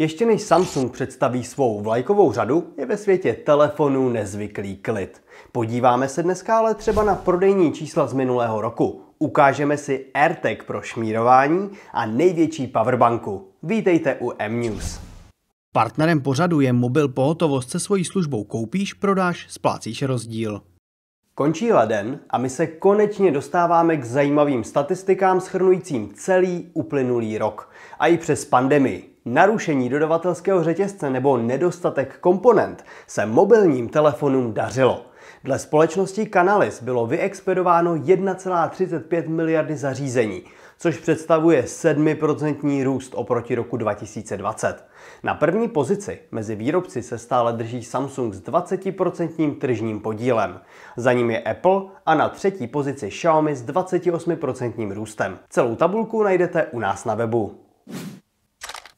Ještě než Samsung představí svou vlajkovou řadu, je ve světě telefonů nezvyklý klid. Podíváme se dneska ale třeba na prodejní čísla z minulého roku. Ukážeme si AirTag pro šmírování a největší powerbanku. Vítejte u M-News. Partnerem pořadu je mobil pohotovost se svojí službou koupíš, prodáš, splácíš rozdíl. Končí leden a my se konečně dostáváme k zajímavým statistikám schrnujícím celý uplynulý rok. A i přes pandemii. Narušení dodavatelského řetězce nebo nedostatek komponent se mobilním telefonům dařilo. Dle společnosti Canalys bylo vyexpedováno 1,35 miliardy zařízení, což představuje 7% růst oproti roku 2020. Na první pozici mezi výrobci se stále drží Samsung s 20% tržním podílem. Za ním je Apple a na třetí pozici Xiaomi s 28% růstem. Celou tabulku najdete u nás na webu.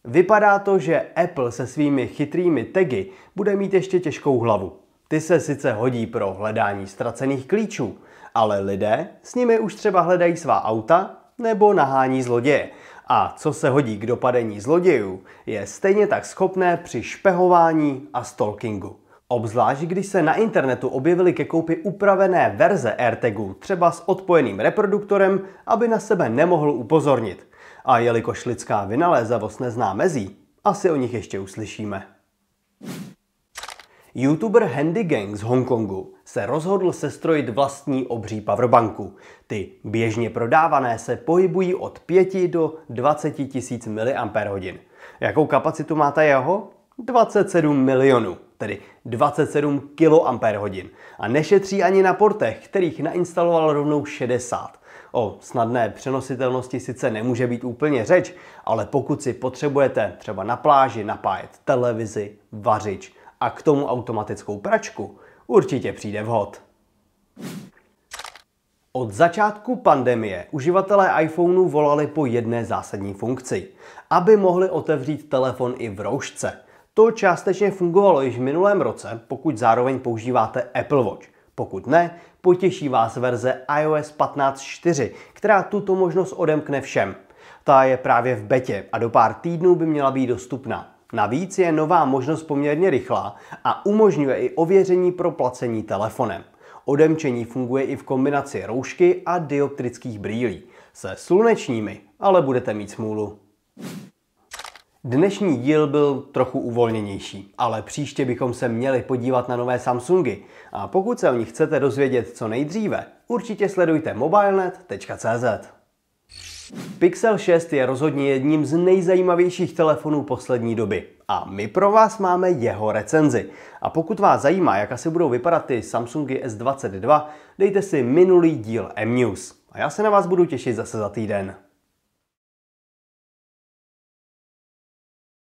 Vypadá to, že Apple se svými chytrými tagy bude mít ještě těžkou hlavu. Ty se sice hodí pro hledání ztracených klíčů, ale lidé s nimi už třeba hledají svá auta nebo nahání zloděje. A co se hodí k dopadení zlodějů, je stejně tak schopné při špehování a stalkingu. Obzvlášť, když se na internetu objevily ke koupi upravené verze AirTagů, třeba s odpojeným reproduktorem, aby na sebe nemohl upozornit. A jelikož lidská vynalézavost nezná mezí, asi o nich ještě uslyšíme. YouTuber Handy Gang z Hongkongu se rozhodl sestrojit vlastní obří powerbanku. Ty běžně prodávané se pohybují od 5 do 20 tisíc mAh. Jakou kapacitu má ta jeho? 27 milionů, tedy 27 kAh. A nešetří ani na portech, kterých nainstaloval rovnou 60. O snadné přenositelnosti sice nemůže být úplně řeč, ale pokud si potřebujete třeba na pláži napájet televizi, vařič a k tomu automatickou pračku, určitě přijde vhod. Od začátku pandemie uživatelé iPhoneu volali po jedné zásadní funkci, aby mohli otevřít telefon i v roušce. To částečně fungovalo již v minulém roce, pokud zároveň používáte Apple Watch. Pokud ne, potěší vás verze iOS 15.4, která tuto možnost odemkne všem. Ta je právě v betě a do pár týdnů by měla být dostupná. Navíc je nová možnost poměrně rychlá a umožňuje i ověření pro placení telefonem. Odemčení funguje i v kombinaci roušky a dioptrických brýlí. Se slunečními ale budete mít smůlu. Dnešní díl byl trochu uvolněnější, ale příště bychom se měli podívat na nové Samsungy. A pokud se o nich chcete dozvědět co nejdříve, určitě sledujte mobilenet.cz. Pixel 6 je rozhodně jedním z nejzajímavějších telefonů poslední doby a my pro vás máme jeho recenzi. A pokud vás zajímá, jak asi budou vypadat ty Samsungy S22, dejte si minulý díl M-News. A já se na vás budu těšit zase za týden.